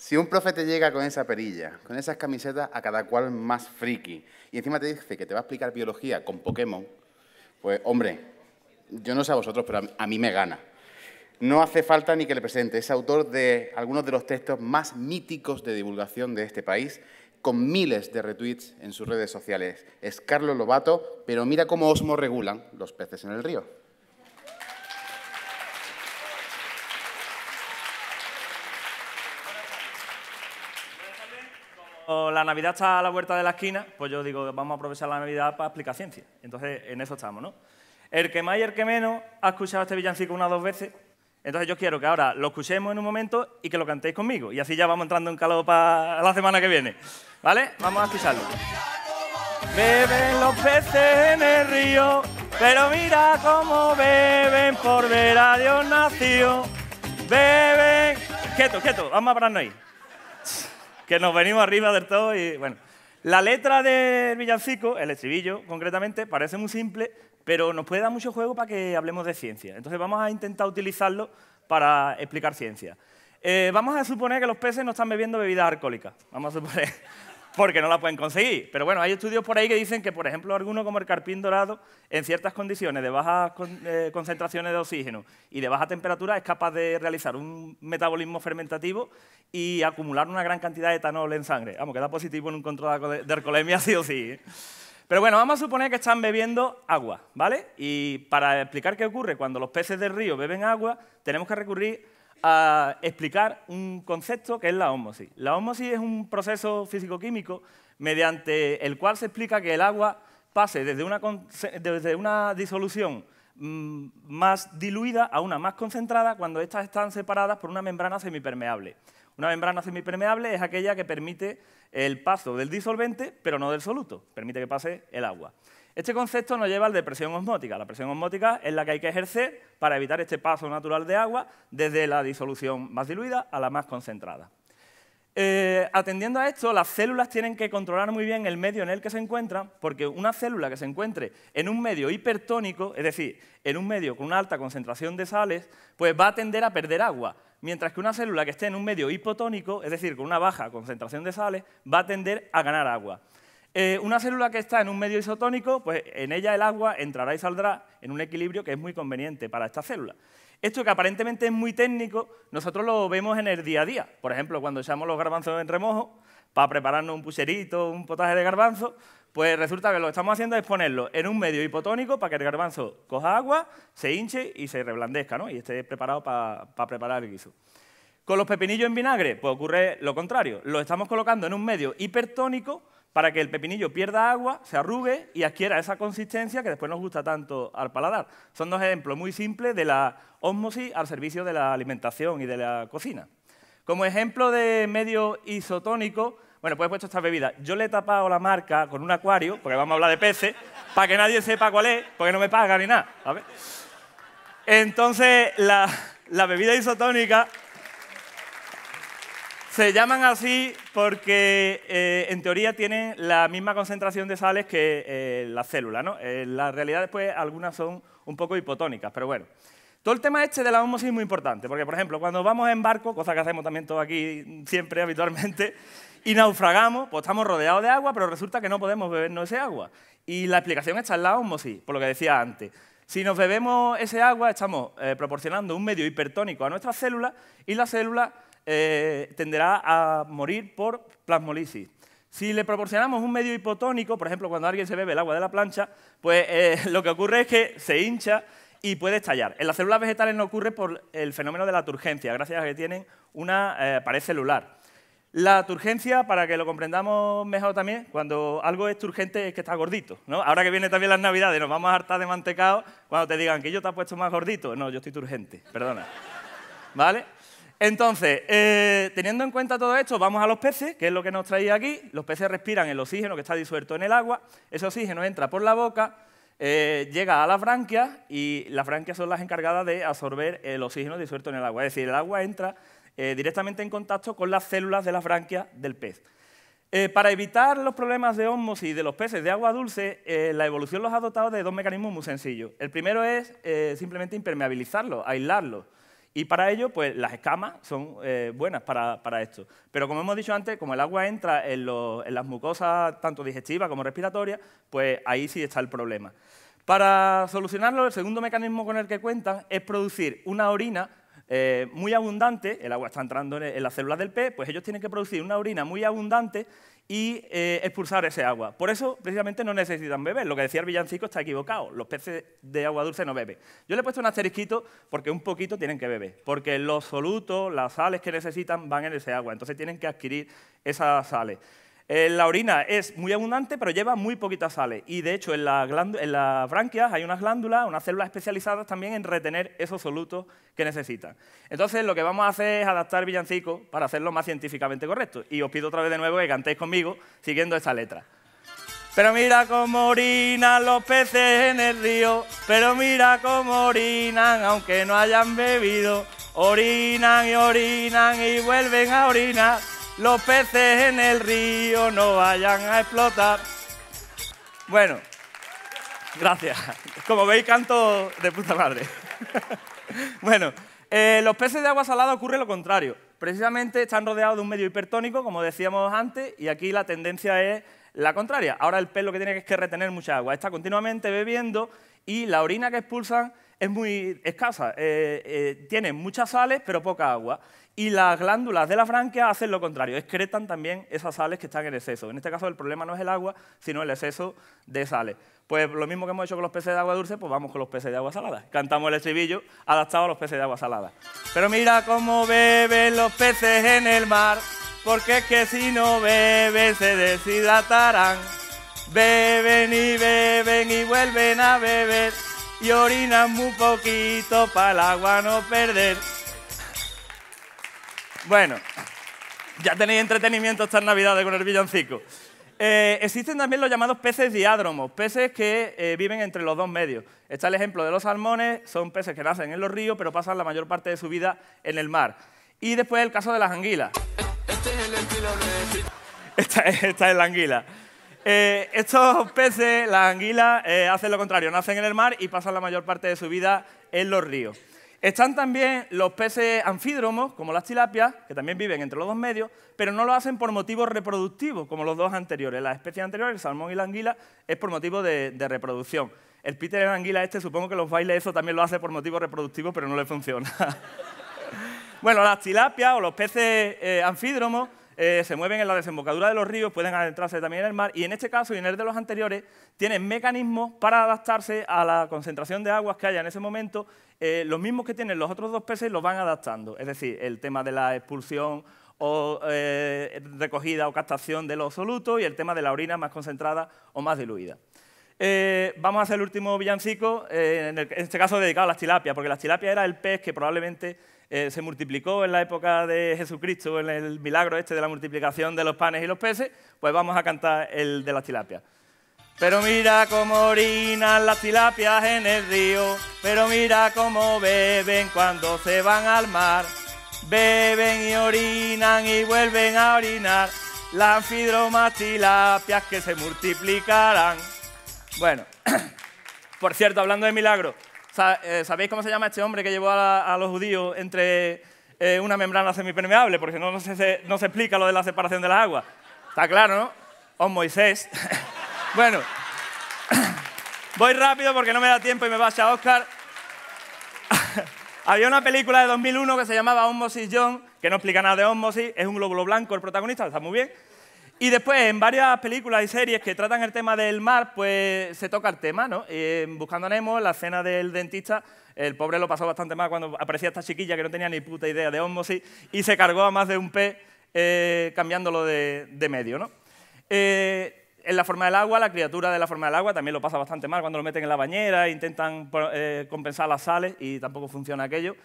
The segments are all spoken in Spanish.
Si un profe te llega con esa perilla, con esas camisetas a cada cual más friki, y encima te dice que te va a explicar biología con Pokémon, pues hombre, yo no sé a vosotros, pero a mí me gana. No hace falta ni que le presente, es autor de algunos de los textos más míticos de divulgación de este país, con miles de retweets en sus redes sociales. Es Carlos Lobato, pero mira cómo osmo regulan los peces en el río. la Navidad está a la vuelta de la esquina, pues yo digo, vamos a aprovechar la Navidad para explicar ciencia. Entonces, en eso estamos, ¿no? El que más y el que menos ha escuchado este villancico una o dos veces, entonces yo quiero que ahora lo escuchemos en un momento y que lo cantéis conmigo. Y así ya vamos entrando en calor para la semana que viene. ¿Vale? Vamos a escucharlo. Beben los peces en el río, pero mira cómo beben por ver a Dios nacido. Beben... Quieto, quieto, vamos a pararnos ahí que nos venimos arriba del todo y bueno. La letra del villancico, el estribillo concretamente, parece muy simple, pero nos puede dar mucho juego para que hablemos de ciencia. Entonces vamos a intentar utilizarlo para explicar ciencia. Eh, vamos a suponer que los peces no están bebiendo bebidas alcohólica Vamos a suponer porque no la pueden conseguir. Pero bueno, hay estudios por ahí que dicen que, por ejemplo, alguno como el carpín dorado, en ciertas condiciones de bajas eh, concentraciones de oxígeno y de baja temperatura, es capaz de realizar un metabolismo fermentativo y acumular una gran cantidad de etanol en sangre. Vamos, queda positivo en un control de alcoholemia sí o sí. ¿eh? Pero bueno, vamos a suponer que están bebiendo agua, ¿vale? Y para explicar qué ocurre cuando los peces del río beben agua, tenemos que recurrir a explicar un concepto que es la osmosis. La osmosis es un proceso físico-químico mediante el cual se explica que el agua pase desde una, desde una disolución mm, más diluida a una más concentrada cuando éstas están separadas por una membrana semipermeable. Una membrana semipermeable es aquella que permite el paso del disolvente, pero no del soluto, permite que pase el agua. Este concepto nos lleva al depresión presión osmótica. La presión osmótica es la que hay que ejercer para evitar este paso natural de agua desde la disolución más diluida a la más concentrada. Eh, atendiendo a esto, las células tienen que controlar muy bien el medio en el que se encuentran, porque una célula que se encuentre en un medio hipertónico, es decir, en un medio con una alta concentración de sales, pues va a tender a perder agua, mientras que una célula que esté en un medio hipotónico, es decir, con una baja concentración de sales, va a tender a ganar agua. Eh, una célula que está en un medio isotónico, pues en ella el agua entrará y saldrá en un equilibrio que es muy conveniente para esta célula. Esto que aparentemente es muy técnico, nosotros lo vemos en el día a día. Por ejemplo, cuando echamos los garbanzos en remojo, para prepararnos un pucherito, un potaje de garbanzo, pues resulta que lo que estamos haciendo es ponerlo en un medio hipotónico para que el garbanzo coja agua, se hinche y se reblandezca, ¿no? Y esté preparado para, para preparar el guiso. Con los pepinillos en vinagre, pues ocurre lo contrario. Los estamos colocando en un medio hipertónico para que el pepinillo pierda agua, se arrugue y adquiera esa consistencia que después nos gusta tanto al paladar. Son dos ejemplos muy simples de la osmosis al servicio de la alimentación y de la cocina. Como ejemplo de medio isotónico, bueno, pues he puesto esta bebida. Yo le he tapado la marca con un acuario, porque vamos a hablar de peces, para que nadie sepa cuál es, porque no me pagan ni nada. Entonces, la bebida isotónica se llaman así porque eh, en teoría tienen la misma concentración de sales que eh, las células. ¿no? Eh, la realidad después algunas son un poco hipotónicas, pero bueno. Todo el tema este de la osmosis es muy importante, porque por ejemplo, cuando vamos en barco, cosa que hacemos también todos aquí siempre habitualmente, y naufragamos, pues estamos rodeados de agua, pero resulta que no podemos bebernos ese agua. Y la explicación está en la osmosis, por lo que decía antes. Si nos bebemos ese agua, estamos eh, proporcionando un medio hipertónico a nuestras células y las células eh, tenderá a morir por plasmolisis. Si le proporcionamos un medio hipotónico, por ejemplo, cuando alguien se bebe el agua de la plancha, pues eh, lo que ocurre es que se hincha y puede estallar. En las células vegetales no ocurre por el fenómeno de la turgencia, gracias a que tienen una eh, pared celular. La turgencia, para que lo comprendamos mejor también, cuando algo es turgente es que está gordito. ¿no? Ahora que viene también las navidades, nos vamos a hartar de mantecado cuando te digan que yo te has puesto más gordito. No, yo estoy turgente, perdona. ¿Vale? Entonces, eh, teniendo en cuenta todo esto, vamos a los peces, que es lo que nos traía aquí. Los peces respiran el oxígeno que está disuelto en el agua. Ese oxígeno entra por la boca, eh, llega a las branquias y las branquias son las encargadas de absorber el oxígeno disuelto en el agua. Es decir, el agua entra eh, directamente en contacto con las células de las branquias del pez. para evitar los problemas de osmosis de los peces de agua dulce, la evolución los ha dotado de dos mecanismos muy sencillos. El primero es simplemente impermeabilizarlos, aislarlos. Y para ello, pues las escamas son eh, buenas para, esto. Pero como hemos dicho antes, como el agua entra en, las mucosas, tanto digestivas como respiratorias, pues ahí sí está el problema. Para solucionarlo, el segundo mecanismo con el que cuentan es producir una orina eh, muy abundante, el agua está entrando en, en las células del pez, pues ellos tienen que producir una orina muy abundante y eh, expulsar ese agua. Por eso, precisamente, no necesitan beber. Lo que decía el villancico está equivocado. Los peces de agua dulce no beben. Yo le he puesto un asterisquito porque un poquito tienen que beber, porque los solutos, las sales que necesitan van en ese agua, entonces tienen que adquirir esas sales. Eh, la orina es muy abundante, pero lleva muy poquita sales. Y de hecho, en, las branquias hay unas glándulas, unas células especializadas también en retener esos solutos que necesitan. Entonces, lo que vamos a hacer es adaptar villancico para hacerlo más científicamente correcto. Y os pido otra vez de nuevo que cantéis conmigo siguiendo esta letra. Pero mira cómo orinan los peces en el río, pero mira cómo orinan aunque no hayan bebido. Orinan y orinan y vuelven a orinar. Los peces en el río no vayan a explotar. Bueno, gracias. Como veis, canto de puta madre. bueno, eh, los peces de agua salada ocurre lo contrario. Precisamente están rodeados de un medio hipertónico, como decíamos antes, y aquí la tendencia es la contraria. Ahora el pez lo que tiene es que retener mucha agua. Está continuamente bebiendo y la orina que expulsan es muy escasa. Eh, eh, tiene muchas sales, pero poca agua. Y las glándulas de la franquia hacen lo contrario, excretan también esas sales que están en exceso. En este caso el problema no es el agua, sino el exceso de sales. Pues lo mismo que hemos hecho con los peces de agua dulce, pues vamos con los peces de agua salada. Cantamos el estribillo adaptado a los peces de agua salada. Pero mira cómo beben los peces en el mar, porque es que si no beben se deshidratarán. Beben y beben y vuelven a beber y orina muy poquito para el agua no perder. Bueno, ya tenéis entretenimiento estas navidades con el villancico. Eh, existen también los llamados peces diádromos, peces que eh, viven entre los dos medios. Está el ejemplo de los salmones, son peces que nacen en los ríos, pero pasan la mayor parte de su vida en el mar. Y después el caso de las anguilas. Este esta es la anguila. Eh, estos peces, las anguilas, eh, hacen lo contrario, nacen en el mar y pasan la mayor parte de su vida en los ríos. Están también los peces anfídromos, como las tilapias, que también viven entre los dos medios, pero no lo hacen por motivos reproductivos, como los dos anteriores. Las especies anteriores, el salmón y la anguila, es por motivo de, reproducción. El Peter de anguila este, supongo que los bailes eso también lo hace por motivos reproductivos, pero no le funciona. bueno, las tilapias o los peces eh, anfídromos eh, se mueven en la desembocadura de los ríos, pueden adentrarse también en el mar y en este caso y en el de los anteriores tienen mecanismos para adaptarse a la concentración de aguas que haya en ese momento. Eh, los mismos que tienen los otros dos peces los van adaptando, es decir, el tema de la expulsión o eh, recogida o captación de los solutos y el tema de la orina más concentrada o más diluida. Eh, vamos a hacer el último villancico, eh, en, este caso dedicado a las tilapias, porque las tilapias era el pez que probablemente eh, se multiplicó en la época de Jesucristo, en el milagro este de la multiplicación de los panes y los peces, pues vamos a cantar el de las tilapias. Pero mira cómo orinan las tilapias en el río, pero mira cómo beben cuando se van al mar. Beben y orinan y vuelven a orinar las anfidromas tilapias que se multiplicarán. Bueno, por cierto, hablando de milagro, eh, ¿sabéis cómo se llama este hombre que llevó a, los judíos entre eh, una membrana semipermeable? Porque no, se, no se explica lo de la separación de las aguas. Está claro, ¿no? O Moisés. bueno, voy rápido porque no me da tiempo y me a Oscar. Había una película de 2001 que se llamaba Osmosis John, que no explica nada de osmosis, es un glóbulo blanco el protagonista, está muy bien y después, en varias películas y series que tratan el tema del mar, pues se toca el tema, ¿no? En Buscando a Nemo, la escena del dentista, el pobre lo pasó bastante mal cuando aparecía esta chiquilla que no tenía ni puta idea de osmosis y se cargó a más de un pez eh, cambiándolo de, medio, ¿no? Eh, en la forma del agua, la criatura de la forma del agua también lo pasa bastante mal cuando lo meten en la bañera, intentan eh, compensar las sales y tampoco funciona aquello.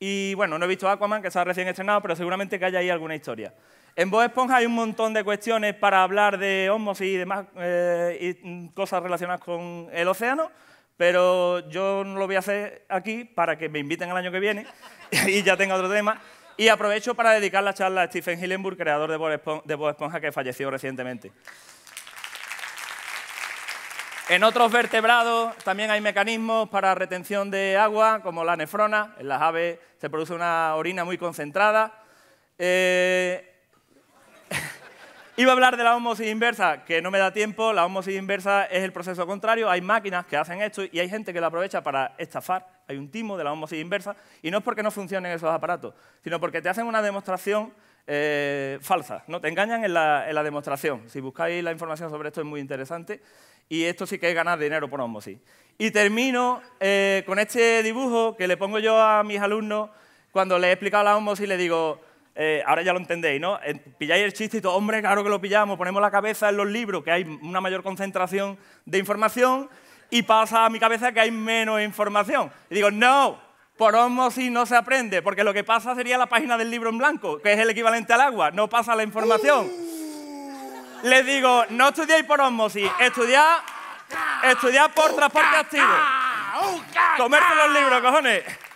Y bueno, no he visto Aquaman, que está recién estrenado, pero seguramente que haya ahí alguna historia. En Bob Esponja hay un montón de cuestiones para hablar de osmosis y demás eh, y cosas relacionadas con el océano, pero yo no lo voy a hacer aquí para que me inviten el año que viene y ya tenga otro tema. Y aprovecho para dedicar la charla a Stephen Hillenburg, creador de Bob Esponja, que falleció recientemente. En otros vertebrados también hay mecanismos para retención de agua, como la nefrona. En las aves se produce una orina muy concentrada. Eh, Iba a hablar de la osmosis inversa, que no me da tiempo. La osmosis inversa es el proceso contrario. Hay máquinas que hacen esto y hay gente que lo aprovecha para estafar. Hay un timo de la osmosis inversa. Y no es porque no funcionen esos aparatos, sino porque te hacen una demostración eh, falsa. ¿no? Te engañan en la, demostración. Si buscáis la información sobre esto es muy interesante. Y esto sí que es ganar dinero por osmosis. Y termino eh, con este dibujo que le pongo yo a mis alumnos cuando les he explicado la y Le digo, eh, ahora ya lo entendéis, ¿no? Eh, pilláis el chiste y todo, hombre, claro que lo pillamos, ponemos la cabeza en los libros, que hay una mayor concentración de información, y pasa a mi cabeza que hay menos información. Y digo, no, por osmosis no se aprende, porque lo que pasa sería la página del libro en blanco, que es el equivalente al agua, no pasa la información. Uh. Les digo, no estudiáis por osmosis, estudiad, estudiad por transporte activo. Comerse los libros, cojones.